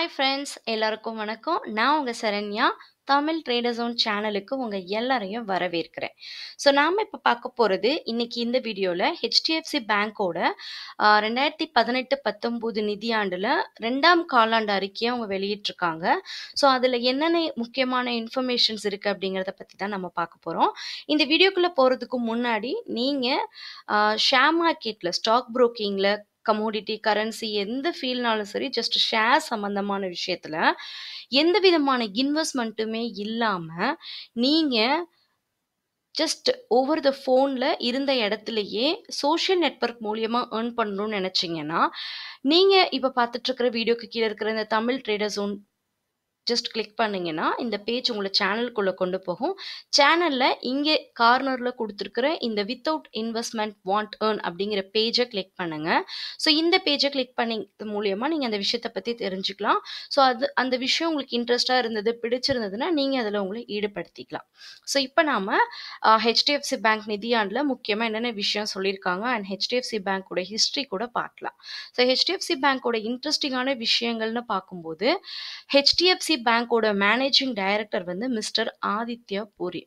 Hi friends எல்லாருக்கும் வணக்கம் நான் உங்கள் சரண்யா தமிழ் ட்ரேடர்ஸ் ஓன் சேனலுக்கு உங்கள் எல்லாரையும் வரவேற்கிறேன் ஸோ நாம் இப்போ பார்க்க போகிறது இன்னைக்கு இந்த வீடியோவில் ஹெச்டிஎஃப்சி பேங்க்கோட ரெண்டாயிரத்தி பதினெட்டு பத்தொம்போது நிதியாண்டில் ரெண்டாம் காலாண்டு அறிக்கையை அவங்க வெளியிட்டிருக்காங்க ஸோ அதில் என்னென்ன முக்கியமான இன்ஃபர்மேஷன்ஸ் இருக்குது அப்படிங்கிறத பற்றி தான் நம்ம பார்க்க போகிறோம் இந்த வீடியோக்குள்ளே போகிறதுக்கு முன்னாடி நீங்கள் ஷேர் மார்க்கெட்டில் ஸ்டாக் ப்ரோக்கிங்கில் கமோடிட்டி கரன்சி எந்த ஃபீல்னாலும் சரி ஜஸ்ட் ஷேர் சம்மந்தமான விஷயத்தில் எந்த விதமான இன்வெஸ்ட்மெண்ட்டுமே இல்லாமல் நீங்கள் ஜஸ்ட் ஓவர் த ஃபோனில் இருந்த இடத்துலையே சோஷியல் நெட்ஒர்க் மூலியமாக ஏர்ன் பண்ணணும்னு நினச்சிங்கன்னா நீங்கள் இப்போ பார்த்துட்ருக்கிற வீடியோக்கு கீழே இருக்கிற இந்த Tamil trader zone just click பண்ணிங்கன்னா இந்த பேஜ் உங்களை சேனலுக்குள்ளே கொண்டு போகும் சேனலில் இங்கே கார்னரில் கொடுத்துருக்குற இந்த வித்தவுட் இன்வெஸ்ட்மெண்ட் வாண்ட் ஏர்ன் அப்படிங்கிற பேஜை கிளிக் பண்ணுங்கள் ஸோ இந்த பேஜை கிளிக் பண்ணி மூலயமா நீங்கள் அந்த விஷயத்தை பற்றி தெரிஞ்சுக்கலாம் ஸோ அது அந்த விஷயம் உங்களுக்கு இன்ட்ரெஸ்ட்டாக இருந்தது பிடிச்சிருந்ததுன்னா நீங்கள் அதில் உங்களை ஈடுபடுத்திக்கலாம் ஸோ இப்போ நாம் ஹெச்டிஎஃப்சி பேங்க் நிதியாண்டில் முக்கியமாக என்னென்ன விஷயம் சொல்லியிருக்காங்க அண்ட் ஹெச்டிஎஃப்சி பேங்க்கோட ஹிஸ்ட்ரி கூட பார்க்கலாம் ஸோ ஹெச்டிஎஃப்சி பேங்க்கோட இன்ட்ரெஸ்டிங்கான விஷயங்கள்னு பார்க்கும்போது ஹெச்டிஎஃப்சி ஐசி பேங்கோட மேனேஜிங் டைரக்டர் வந்து மிஸ்டர் ஆதித்ய பூரி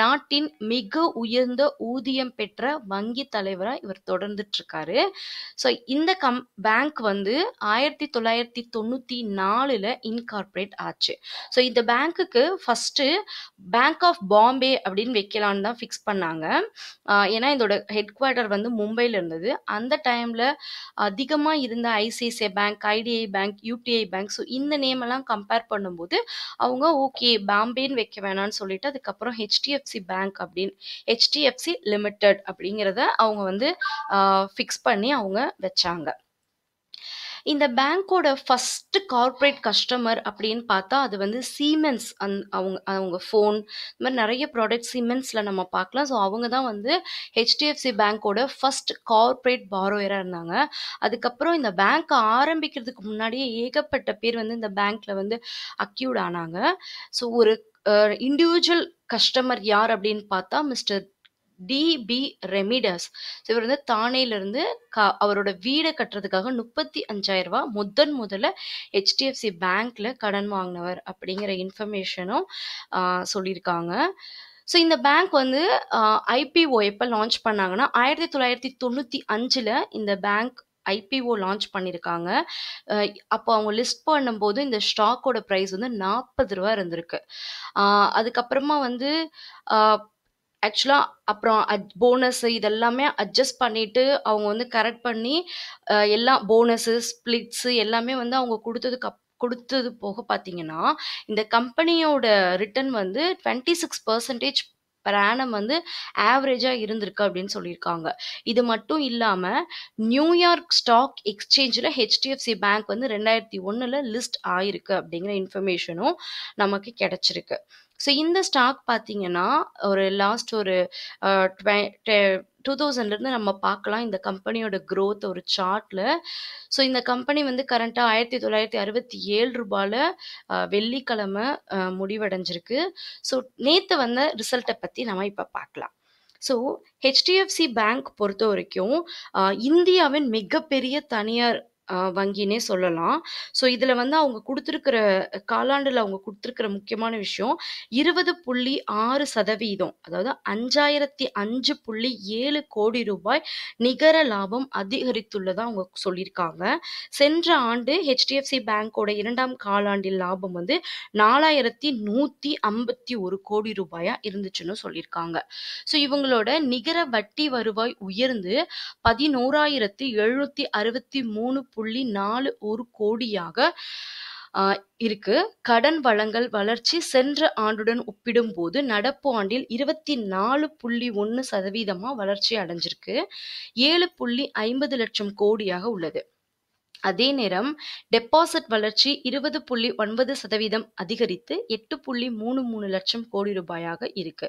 நாட்டின் மிக உயர்ந்த ஊதியம் பெற்ற வங்கி தலைவராக இவர் தொடர்ந்துட்டு இருக்காரு ஸோ இந்த கம் பேங்க் வந்து ஆயிரத்தி தொள்ளாயிரத்தி தொண்ணூற்றி நாலுல இன்கார்பரேட் ஆச்சு ஸோ இந்த பேங்க்குக்கு ஃபர்ஸ்ட் பேங்க் ஆஃப் பாம்பே அப்படின்னு வைக்கலான்னு தான் ஃபிக்ஸ் பண்ணாங்க ஏன்னா இதோட ஹெட் குவார்ட்டர் வந்து மும்பையில் இருந்தது அந்த டைமில் அதிகமாக இருந்த ICICI bank IDI bank UTI bank so இந்த நேம் எல்லாம் கம்பேர் பண்ண பண்ணும்போது அவங்க ஓகே பாம்பேன்னு வைக்க வேணாம்னு சொல்லிட்டு அதுக்கப்புறம் ஹெச்டிஎஃப்சி பேங்க் அப்படின்னு ஹெச்டிஎஃப்சி லிமிடெட் அப்படிங்கிறத அவங்க வந்து ஃபிக்ஸ் பண்ணி அவங்க வச்சாங்க இந்த பேங்க்கோட ஃபஸ்ட்டு கார்ப்ரேட் கஸ்டமர் அப்படின்னு பார்த்தா அது வந்து சீமெண்ட்ஸ் அந் அவங்க அவங்க ஃபோன் இந்த மாதிரி நிறைய ப்ராடக்ட் சீமெண்ட்ஸில் நம்ம பார்க்கலாம் ஸோ அவங்க தான் வந்து ஹெச்டிஎஃப்சி பேங்க்கோட ஃபஸ்ட் கார்ப்ரேட் பாரோயராக இருந்தாங்க அதுக்கப்புறம் இந்த பேங்க்கை ஆரம்பிக்கிறதுக்கு முன்னாடியே ஏகப்பட்ட பேர் வந்து இந்த பேங்க்கில் வந்து அக்யூட் ஆனாங்க ஸோ ஒரு இண்டிவிஜுவல் கஸ்டமர் யார் அப்படின்னு பார்த்தா மிஸ்டர் டிபி ரெமிடஸ் இவர் வந்து தானேலேருந்து க அவரோட வீடை கட்டுறதுக்காக முப்பத்தி அஞ்சாயிரம் ரூபா முதன் முதல்ல ஹெச்டிஎஃப்சி பேங்க்ல கடன் வாங்கினவர் அப்படிங்கிற இன்ஃபர்மேஷனும் சொல்லியிருக்காங்க ஸோ இந்த பேங்க் வந்து ஐபிஓ எப்போ லான்ச் பண்ணாங்கன்னா ஆயிரத்தி தொள்ளாயிரத்தி தொண்ணூற்றி அஞ்சில் இந்த பேங்க் ஐபிஓ லான்ச் பண்ணியிருக்காங்க அப்போ அவங்க லிஸ்ட் பண்ணும்போது இந்த ஸ்டாக்கோட ப்ரைஸ் வந்து நாற்பது ரூபா இருந்திருக்கு அதுக்கப்புறமா வந்து ஆக்சுவலாக அப்புறம் அட் போனஸ் இதெல்லாமே அட்ஜஸ்ட் பண்ணிவிட்டு அவங்க வந்து கரெக்ட் பண்ணி எல்லாம் போனஸு ஸ்ப்ளிட்ஸு எல்லாமே வந்து அவங்க கொடுத்ததுக்கு அப் கொடுத்தது போக பார்த்தீங்கன்னா இந்த கம்பெனியோட ரிட்டர்ன் வந்து டுவெண்ட்டி சிக்ஸ் பர்சன்டேஜ் பர் வந்து ஆவரேஜாக இருந்திருக்கு அப்படின்னு சொல்லியிருக்காங்க இது மட்டும் இல்லாமல் நியூயார்க் ஸ்டாக் எக்ஸ்சேஞ்சில் ஹெச்டிஎஃப்சி பேங்க் வந்து ரெண்டாயிரத்தி ஒன்றில் லிஸ்ட் ஆயிருக்கு அப்படிங்கிற இன்ஃபர்மேஷனும் நமக்கு கிடச்சிருக்கு ஸோ இந்த ஸ்டாக் பார்த்தீங்கன்னா ஒரு லாஸ்ட் ஒரு டூ தௌசண்ட்லேருந்து நம்ம பார்க்கலாம் இந்த கம்பெனியோட க்ரோத் ஒரு சார்ட்டில் ஸோ இந்த கம்பெனி வந்து கரண்ட்டாக ஆயிரத்தி தொள்ளாயிரத்தி அறுபத்தி ஏழு ரூபாயில் வெள்ளிக்கிழமை முடிவடைஞ்சிருக்கு ஸோ நேற்று வந்த ரிசல்ட்டை பற்றி நம்ம இப்போ பார்க்கலாம் ஸோ ஹெச்டிஎஃப்சி பேங்க் பொறுத்த வரைக்கும் இந்தியாவின் மிகப்பெரிய தனியார் வங்கினே சொல்லலாம். ஸோ இதில் வந்து அவங்க கொடுத்துருக்கிற காலாண்டில் அவங்க கொடுத்துருக்கிற முக்கியமான விஷயம் இருபது புள்ளி ஆறு சதவீதம் அதாவது அஞ்சாயிரத்தி அஞ்சு புள்ளி ஏழு கோடி ரூபாய் நிகர லாபம் அதிகரித்துள்ளதாக அவங்க சொல்லியிருக்காங்க. சென்ற ஆண்டு ஹெச்டிஎஃப்சி பேங்கோட இரண்டாம் காலாண்டில் லாபம் வந்து நாலாயிரத்தி நூற்றி ஐம்பத்தி ஒரு கோடி ரூபாயாக இருந்துச்சுன்னு சொல்லியிருக்காங்க. ஸோ இவங்களோட நிகர வட்டி வருவாய் உயர்ந்து மூணு புள்ளி நாலு ஒரு கோடியாக இருக்கு கடன் வழங்கல் வளர்ச்சி சென்ற ஆண்டுடன் ஒப்பிடும்போது நடப்பு ஆண்டில் இருபத்தி நாலு புள்ளி ஒன்று சதவீதமாக வளர்ச்சி அடைஞ்சிருக்கு ஏழு புள்ளி ஐம்பது லட்சம் கோடியாக உள்ளது அதே நேரம் டெபாசிட் வளர்ச்சி இருபது புள்ளி ஒன்பது சதவீதம் அதிகரித்து எட்டு புள்ளி மூணு மூணு லட்சம் கோடி ரூபாயாக இருக்கு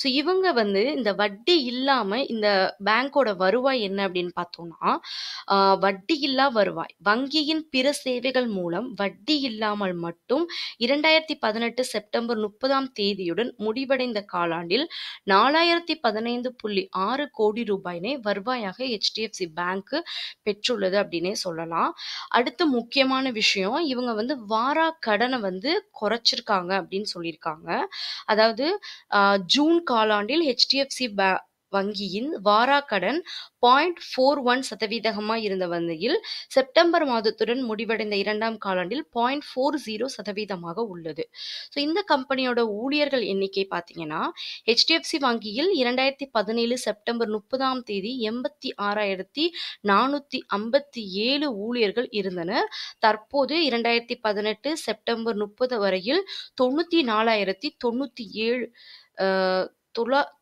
ஸோ இவங்க வந்து இந்த வட்டி இல்லாம இந்த பேங்கோட வருவாய் என்ன அப்படின்னு பார்த்தோம்னா வட்டி இல்லா வருவாய் வங்கியின் பிற சேவைகள் மூலம் வட்டி இல்லாமல் மட்டும் இரண்டாயிரத்தி பதினெட்டு செப்டம்பர் முப்பதாம் தேதியுடன் முடிவடைந்த காலாண்டில் நாலாயிரத்தி பதினைந்து புள்ளி ஆறு கோடி ரூபாயினை வருவாயாக ஹெச்டிஎஃப்சி பேங்க் பெற்றுள்ளது அப்படின்னே சொல்லலாம் பார்க்கலாம் அடுத்த முக்கியமான விஷயம் இவங்க வந்து வாரா கடனை வந்து குறைச்சிருக்காங்க அப்படின்னு சொல்லியிருக்காங்க அதாவது ஜூன் காலாண்டில் ஹெச்டிஎஃப்சி பே வங்கியின் வாராக்கடன் பாயிண்ட் ஃபோர் ஒன் சதவீதமாக இருந்த வகையில் செப்டம்பர் மாதத்துடன் முடிவடைந்த இரண்டாம் காலாண்டில் பாயிண்ட் ஃபோர் ஜீரோ சதவீதமாக உள்ளது ஸோ இந்த கம்பெனியோட ஊழியர்கள் எண்ணிக்கை பார்த்தீங்கன்னா ஹெச்டிஎஃப்சி வங்கியில் இரண்டாயிரத்தி பதினேழு செப்டம்பர் முப்பதாம் தேதி எண்பத்தி ஆறாயிரத்தி நானூற்றி ஐம்பத்தி ஏழு ஊழியர்கள் இருந்தனர் தற்போது இரண்டாயிரத்தி பதினெட்டு செப்டம்பர் முப்பது வரையில் தொண்ணூற்றி நாலாயிரத்தி தொண்ணூற்றி ஏழு தொண்ணூத்தி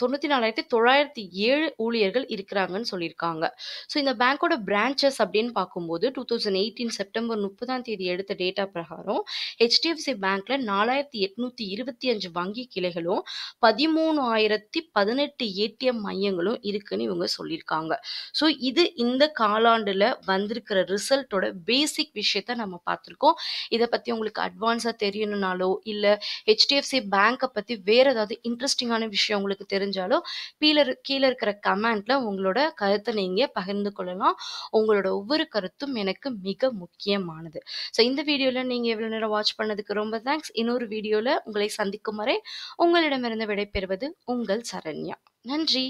தொண்ணூற்றி நாலாயிரத்தி தொள்ளாயிரத்தி ஏழு ஊழியர்கள் இருக்கிறாங்கன்னு சொல்லியிருக்காங்க ஸோ இந்த பேங்க்கோட பிரான்ச்சஸ் அப்படின்னு பார்க்கும்போது டூ தௌசண்ட் எயிட்டீன் செப்டம்பர் முப்பதாம் தேதி எடுத்த டேட்டா பிரகாரம் ஹெச்டிஎஃப்சி பேங்க்ல நாலாயிரத்தி எட்நூத்தி இருபத்தி அஞ்சு வங்கி கிளைகளும் பதிமூணு ஆயிரத்தி பதினெட்டு ஏடிஎம் மையங்களும் இருக்குன்னு இவங்க சொல்லியிருக்காங்க ஸோ இது இந்த காலாண்டில் வந்திருக்கிற ரிசல்ட்டோட பேசிக் விஷயத்த நம்ம பார்த்துருக்கோம் இதை பற்றி உங்களுக்கு அட்வான்ஸாக தெரியணும்னாலோ இல்லை ஹெச்டிஎஃப்சி பேங்க்கை பற்றி வேறு ஏதாவது இன்ட்ரெஸ்டிங் இன்ட்ரெஸ்டிங்கான விஷயம் உங்களுக்கு தெரிஞ்சாலும் கீழே கீழே இருக்கிற கமெண்ட்ல உங்களோட கருத்தை நீங்கள் பகிர்ந்து கொள்ளலாம் உங்களோட ஒவ்வொரு கருத்தும் எனக்கு மிக முக்கியமானது ஸோ இந்த வீடியோவில் நீங்கள் எவ்வளோ நேரம் வாட்ச் பண்ணதுக்கு ரொம்ப தேங்க்ஸ் இன்னொரு வீடியோவில் உங்களை சந்திக்கும் வரை உங்களிடமிருந்து விடைபெறுவது உங்கள் சரண்யா நன்றி